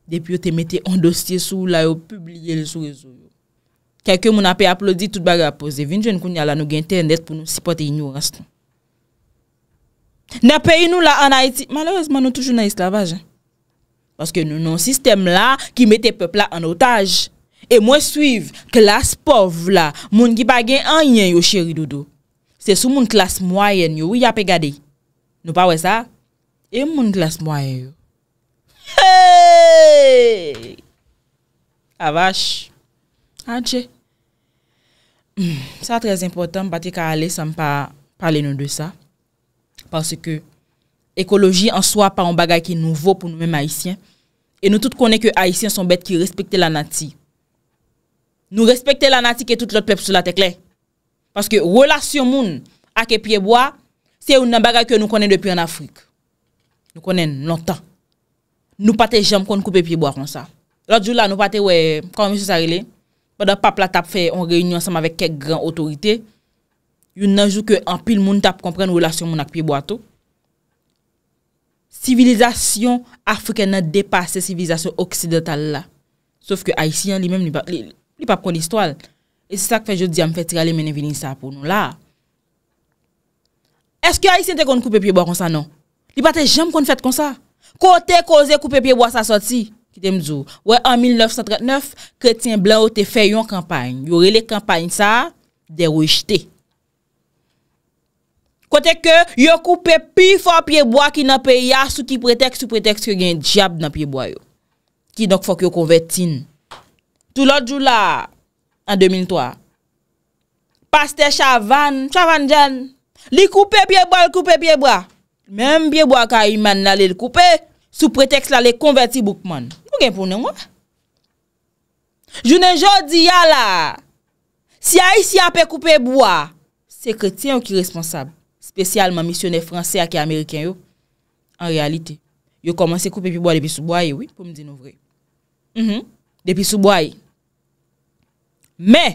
Depi yo te mette an dosye sou la yo publie sou yon sou yo. Kèkè moun apè aplodi tout bagè apose. Vin jwen koun yal an nou gen ten det pou nou sipote yi nou raston. N apè yi nou la an haiti. Malèrez man nou toujou nan eslavaj. Paske nou nou sistem la ki mette pepla an otaj. E mwen suiv klas pov la. Moun ki bagè an yen yo chéri doudou. Se sou moun klas mwayen yo. Ou y apè gade? Nou pa wè sa? E moun klas mwayen yo. Hey! Avash. Anche, ah, sa trez impotant batik a ale sam pa pale nou de sa. Parce ke ekoloji an soa pa an bagay ki nouvo pou nou menm haisyen. E nou tout konen ke haisyen son bet ki respekte la nati. Nou respekte la nati ke tout lot pep sou la tekle. Parce ke relasyon moun ake piyeboa, se ou nan bagay ke nou konen depi an Afrik. Nou konen lontan. Nou pate jam kon koupe piyeboa kon sa. Lot jou la nou pate wey kon miso sariley. Bada pap la tap fe yon reyunyon seman vek kek gran otorite, yon nanjou ke anpil moun tap kompren yon relasyon moun ak piye bo ato. Sivilizasyon Afrike nan depase sivilizasyon oksidatal la. Sof ke Aisyen li mèm li pap kon listwal. E se sak fe jodi ya m fè tri alè mènen vini sa pou nou la. Eske Aisyen te kon koupe piye bo kon sa non? Li patè jèm kon fèt kon sa? Kote koze koupe piye bo sa soti? Kite mzou, wè an 1939, kretien blan ou te fè yon kampany. Yore le kampany sa, de wè jte. Kote ke, yo koupe pi fò pyebwa ki nan pe ya sou ki preteks, sou preteks ki gen diab nan pyebwa yo. Ki donk fò ki yo konvertin. Tou lot jou la, an 2003, paste chavan, chavan jan, li koupe pyebwa, li koupe pyebwa. Mem pyebwa ka iman nale l koupe, sou preteks la le konverti boukman. Mwen gen pounen mwen? Jounen jodi ya la! Si a yisi a pe koupe bo a, sekretien ou ki responsab? Spesyalman misyoner franse a ki Ameriken yo. En realite. Yo komanse koupe pi bo a depi sou bo a yi, oui, pou m di nou vre. Mhm, depi sou bo a yi. Me!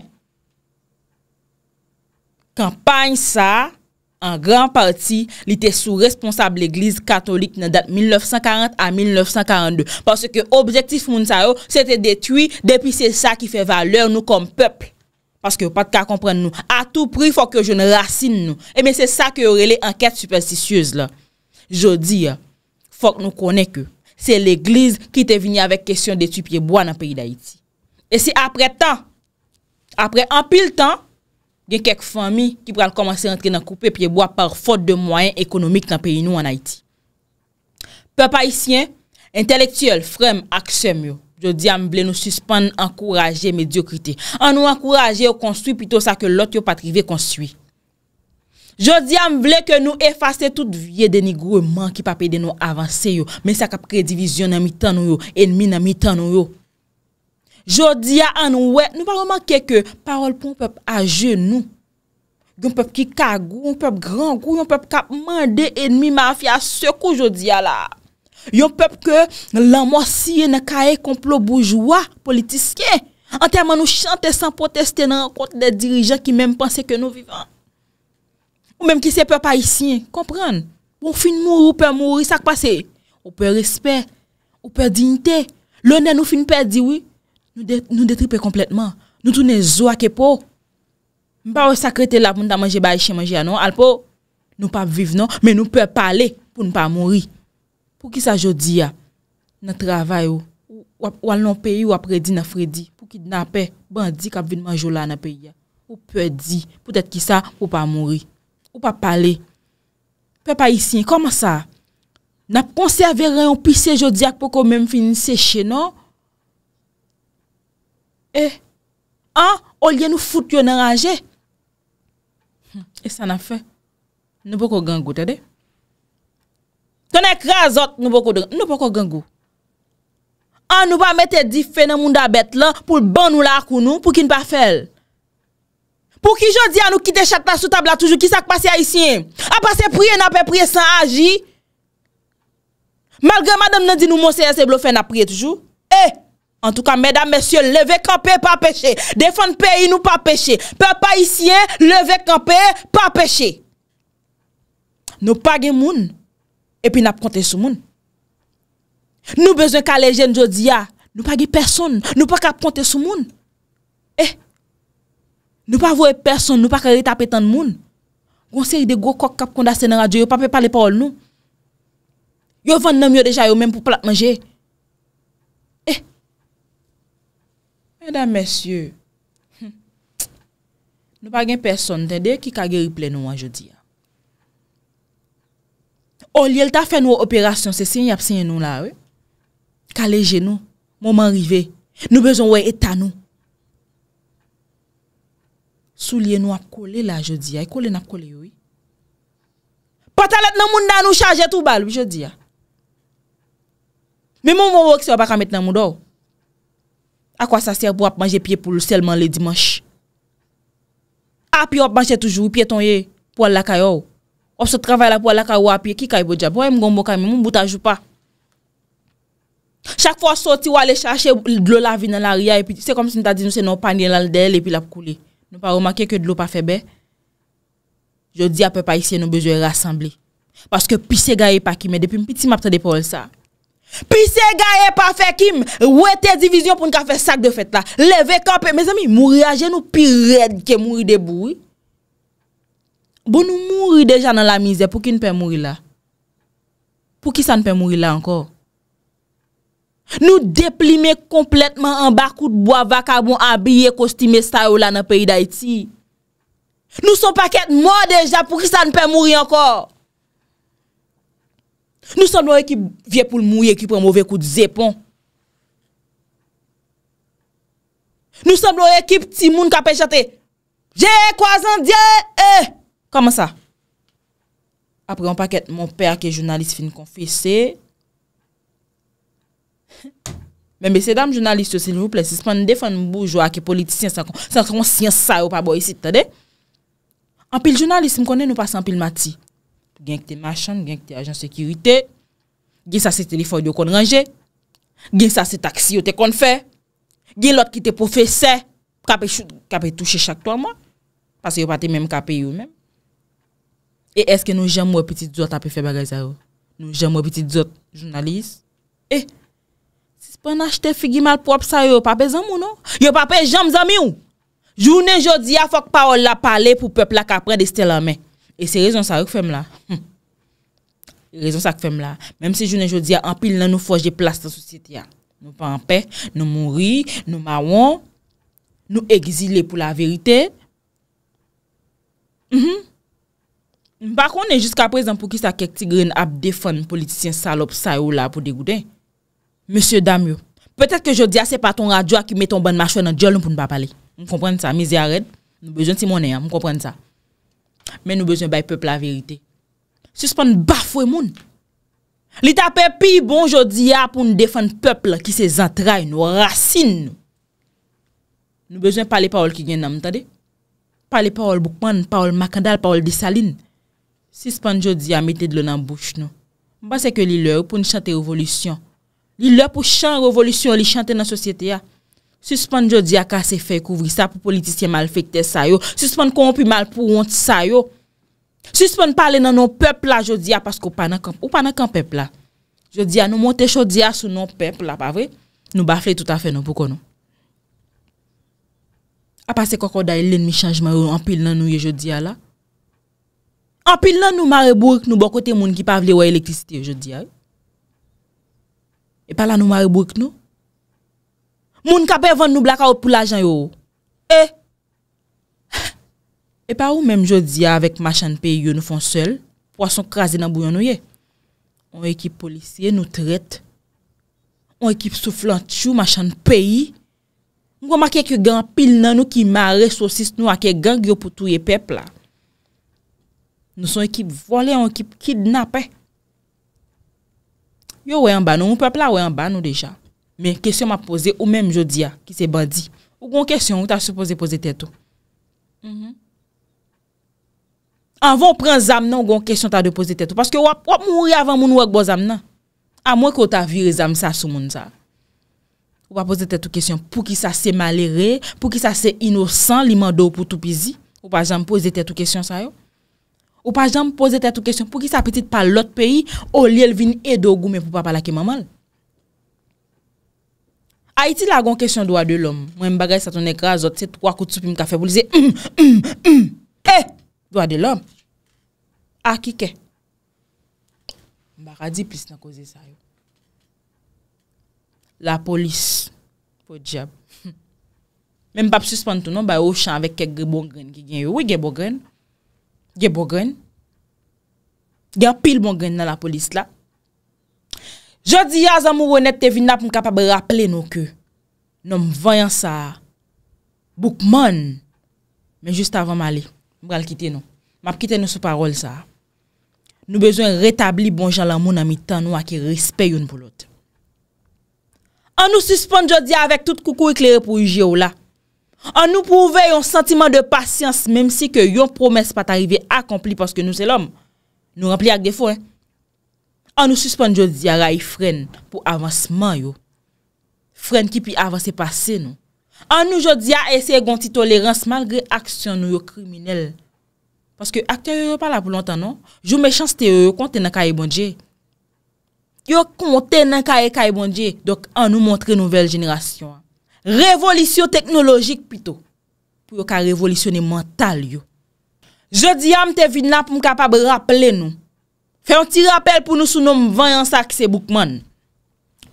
Kampany sa... An gran parti li te sou responsable l'Eglise Katolik nan dat 1940 a 1942. Parce ke objektif moun sa yo, se te detui, depi se sa ki fe valeur nou kom pepl. Parce ke yo pat ka kompren nou. A tou pri fok yo joun racine nou. E men se sa ke yo rele enket superstitieuse la. Jou di ya, fok nou konen ke, se l'Eglise ki te vini avèk kesyon detui piye boan an peyi da iti. E se apre tan, apre an pil tan, gen kek fami ki pran komanse rentre nan koupè piye bwa par fote de mwayen ekonomik nan peyi nou an Haiti. Pe pa isyen, entelektuel frem aksem yo, jodi am vle nou suspande an kouraje mediokrite, an nou an kouraje yo konstwi pito sa ke lot yo patrive konstwi. Jodi am vle ke nou efase tout vie denigou man ki pa peyde nou avanse yo, men sa kap kredivisyon nan mi tan nou yo, enmi nan mi tan nou yo. Jodia an wè, nou pa roman keke parol pou ou pep aje nou. Yon pep ki kagou, yon pep grangou, yon pep kap mande enmi mafya sekou jodia la. Yon pep ke lan mwasiye na kaye komplo boujwa politiske. Ante amman nou chante san poteste nan rekont de dirijan ki menm panse ke nou vivan. Ou menm ki se pep haisyen, kompran. Ou fin mwou, ou pen mwou, isak pase. Ou pen respet, ou pen dignite. Le nen ou fin pe diwi. Nou detripe kompletman. Nou toune zo a kepo. Mpa ou sakrete la pou nou da manje ba yi chen manje ya nou. Alpo, nou pa vive nou. Men nou pe pale pou nou pa mori. Po ki sa jodi ya? Ah? Na travay ou. Ou al ah. non peyi ou apredi na fredi. Po ki na pe, bandi kap vide manjola na peyi ya. Ou pe di. Po det ki sa, ou pa mori. Ou pa pale. Pe pa yi sin. Koma sa? Na konserve rayon pise jodi ya pou kon men finise chen nou. E, an, o liye nou foute yon anje. Hmm. E sa nan fe, nou bo ko gengou, te de. Tone kre azot, nou bo ko gengou. An, nou ba mette di fenè moun da bet lan pou l ban nou la akoun nou, pou ki nou pa fel. Po ki jodi an nou kite chakta sou tabla toujou, ki sak pase a isyen. A pase priye nan pe priye san aji. Mal gen madèm nan di nou monser yon se blofe nan priye toujou. E, eh! an. En tout ka, mèdam, mèsyon, levek an pe, pa peche. Defande peyi, nou pa peche. Pe pa isyen, levek an pe, pa peche. Nou pa ge moun, epi nap konte sou moun. Nou bezwen kalè jen djo diya, ah, nou pa ge person, nou pa kap konte sou moun. Eh, nou pa vwe person, nou pa kare tap etan moun. Gonsè yi de gwo kok kap konda sè nan radyo, yon pa pe pale parol nou. Yon vwen nan myo deja yon mèm pou plat manjeye. Fèdèm mèsyè, nou pa gen person tèdè ki kagè riple nou an jò di ya. On liè lta fè nou operasyon se sèny ap sèny nou la wè. Kale jè nou, mouman rive, nou bezon wè etan nou. Sou liè nou ap kole la jò di ya, ekole nap kole yoi. Patalèt nan moun dan nou chanje tou bal wè jò di ya. Mè moun moun wè ki se wè pa kamèt nan moun do wè. A kwa sa ser pou ap manje piye pou selman le dimanche? A piye ap manje toujou, piye tonye pou al lakay ou. Op se travay la pou al lakay ou ap piye, ki kay bo djab? Ou e mgonbo kami, moun bouta jou pa. Chak fwa soti wale chache, glou la vi nan la ria, se kom si nou ta di nou se nou panye lal del epi la pou kouli. Nou pa romake ke glou pa febe. Je di ap pe pa isye nou bejwe rassembli. Paske pi se gaye pakime, depi mpi ti mapte de pou ol sa. Pi se gaye pa fe kim, we te divizyon pou n ka fe sak de fet la, leve ka pe. Me zemi, mouri aje nou pi red ke mouri de boui. Bo nou mouri deja nan la mize pou ki n pe mouri la? Po ki sa n pe mouri la anko? Nou deplime kompletman an bakout bo ava ka bon abye kostime sa ou la nan peri da iti. Nou son pa ket mou deja pou ki sa n pe mouri anko? Nou san lor ekip vie pou l mou ye ki pou yon mouve kout zepon. Nou san lor ekip ti moun ka pe chate. Je e eh! kwa zan, je e e. Koman sa? Apre yon paket, moun per ki jounalist fin konfese. Mwen bese dam jounalist yo, sin nou ples, seman defan moun boujwa ki politisyen san kon, san kon syen sa yo pa boy sit, tade. An pil jounalist, m konen nou pas an pil mati. Genk te machan, genk te ajan sekirite, genk sa se telefon yo kon range, genk sa se taksi yo te kon fe, genk lot ki te profese, kape touche chak tolman, pas yo pati menm kape yo menm. E eske nou jem mwen piti djot api fe bagay zaro? Nou jem mwen piti djot jounalise? E, si se pen achte figi mal prop sa yo, yo pape zanm ou non? Yo pape jem zanmi ou? Jounen jodi a fok pa ou la pale pou pepla ka pre de stel la menk. E se rezon sa yo k fèm la. E rezon sa k fèm la. Mem se jounen jodia empil nan nou foj de plas ta soucieti ya. Nou pa anpe, nou mouri, nou mawon, nou egzile pou la verite. M bakon ne jiska prezant pou ki sa kek tigren ap defan politisyen salop sa yo la pou degouden. Monsie dam yo. Petèk ke jodia se pa ton radyo a ki meton ban machwen nan djol nou pou nou papale. M komprenne sa. Mizi arèd. M bezon si mounen ya. M komprenne sa. Men nou bezwen bay peple la verite. Si se pan nou bafwe moun. Li ta pepi bon jodi ya pou nou defan peple ki se zantray nou, racine nou. Nou bezwen pale parol ki gen nan mtade. Pale parol boukman, parol makandal, parol disaline. Si se pan nou jodi ya, mite dlo nan bouch nou. Mba se ke li lè ou pou nou chante revolutyon. Li lè ou pou chante revolutyon, li chante nan sosyete ya. Suspon jodi a kase fe kouvri sa pou politisyen mal fekte sa yo. Suspon kon opi mal pou ont sa yo. Suspon pale nan nou pep la jodi a pasko panak an pep la. Jodi a nou monte chodi a sou nou pep la, pa vre? Nou bafle tout afe nou, pou kon nou. A pa se koko daye len mi chanjman yo, anpil nan nou yo jodi a la. Anpil nan nou mare burk nou bokote moun ki pavle woy elektrisite yo jodi a yo. E pala nou mare burk nou. Moun kapè yon vande nou blaka ou pou l'ajan yon. E! E pa ou mèm jodi ya avèk machan peyi yon nou fon sel, pwa son krasè nan bouyon nou ye. On ekip polisye nou tret. On ekip souflant chou machan peyi. Nou gwa makèk yon gang pil nan nou ki mare, sosis nou akè gang yon pou tou ye pepla. Nou son ekip vole, an ekip kidnapè. Eh? Yo wè an ban nou, moun pepla wè an ban nou deja. Men, kesyon ma pose ou menm jodi ya, ki se bandi. Ou kon kesyon, ou ta se pose, pose tetou. Anvo, pren zam nan, ou kon kesyon ta de pose tetou. Paske wap mounre avan moun wak bo zam nan. Anmwen kon ta vire zam sa sou moun sa. Ou pa pose tetou kesyon pou ki sa se malere, pou ki sa se inosan li mandou pou tou pizi. Ou pa jam pose tetou kesyon sa yo. Ou pa jam pose tetou kesyon pou ki sa apetit pa lot peyi, ou li el vin edo gou men pou pa pala ke mamal. A iti la gon kesyon do a de lom. Mwen m bagay sa ton ekra azot, se, kwa kout sou pim kafe, pou lize, mm, mm, mm, e, eh, do a de lom. A ki ke? M bagay di plis nan koze sa yo. La polis. O diyab. Mwen m pap suspantou non, ba yo chan avek kek ge bongren ki gen yo. Ou e ge bongren? Ge bongren? Gen pil bongren nan la polis la. Jodi ya zanmou wè net te vina pou m kapab rappele nou ke. Nou m vanyan sa. Bouk moun. Men juste avan m alè. M bral kite nou. Map kite nou sou parol sa. Nou bezwen retabli bon jan la moun amitan nou akil rispe yon pou lote. An nou suspon jodi ya avèk tout koukou iklere pou yu je ou la. An nou pou ouve yon sentimen de pasyans. Mem si ke yon promes pat arrive akompli. Paske nou se lom. Nou rempli ak defo eh. An nou suspon jodi a ray fren pou avansman yo. Fren ki pi avanse pase nou. An nou jodi a ese gonti tolerans malgre aksyon nou yo kriminel. Paske aktyon yo yo pala pou lontan nou. Jou mechans te yo yo konten nan kaye bondje. Yo konten nan kaye kaye bondje. Dok an nou montre nouvel jenerasyon. Revolisyon teknologik pito. Pou yo ka revolisyon mental yo. Jodi a mte vinap m kapab rappele nou. Fè yon ti rappel pou nou sou nom vanyan sa ki se boukman.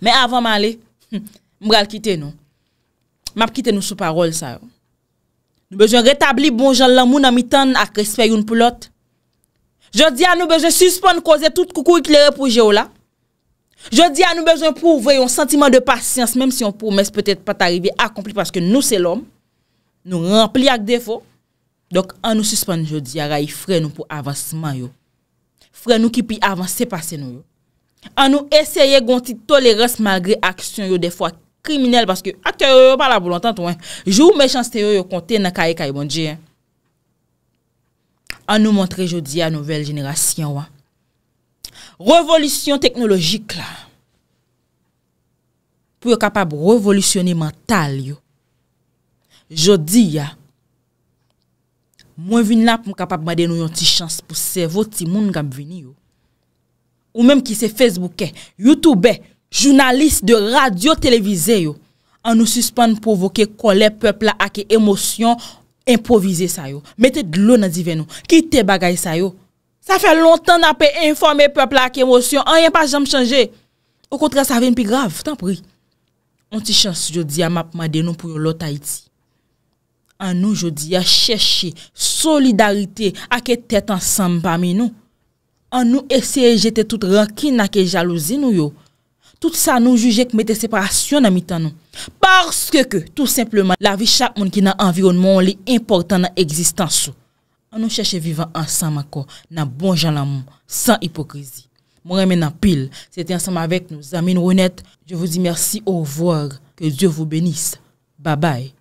Men avan man le, mbral kite nou. Map kite nou sou parol sa yo. Nou bejwen retabli bon jan lan moun amitan ak resfer yon pou lot. Je di an nou bejwen suspon kose tout koukou ik lere pou je ou la. Je di an nou bejwen pou ouvrey yon sentiman de pasyans menm si yon pou mes petet pat arrive akompli paske nou se lom nou rempli ak defo. Dok an nou suspon je di ara yi fre nou pou avansman yo. Fren nou ki pi avan se pase nou yo An nou eseye gonti tolerans Malgre aksyon yo defwa kriminel Baske akte yo yo pa la boulantan ton Jou mechans te yo yo konten An nou montre jodi ya nouvel jenerasyon Revolution teknologik la Pou yo kapab revolutioni mental yo Jodi ya Mwen vin la pou mwen kapap maden nou yon ti chans pou se voti moun gam vini yo. Ou menm ki se Facebooke, Youtube, jounaliste de radio televize yo. An nou suspande provoke kole pepla ake emosyon improvize sa yo. Mette glou nan di ven nou. Ki te bagay sa yo. Sa fe lontan na pe informe pepla ake emosyon. An yen pa jam chanje. Ou kontre sa ven pi grav. Tanpri. Mwen ti chans yo di a map maden nou pou yon lota iti. An nou jodi a chèche solidarite akè tèt ansanm pa mi nou. An nou esè jète tout rankin akè jalouzi nou yo. Tout sa nou jujèk metè seprasyon nan mitan nou. Parce ke tout simplement la vi chak moun ki nan environnement li important nan eksistansou. An nou chèche vivan ansanm akò nan bon jan la moun, san hipokrizi. Mwen remè nan pil, sète ansanm avèk nou, zamin rounèt. Je vous dis merci, au revoir, que Dieu vous bénisse, bye bye.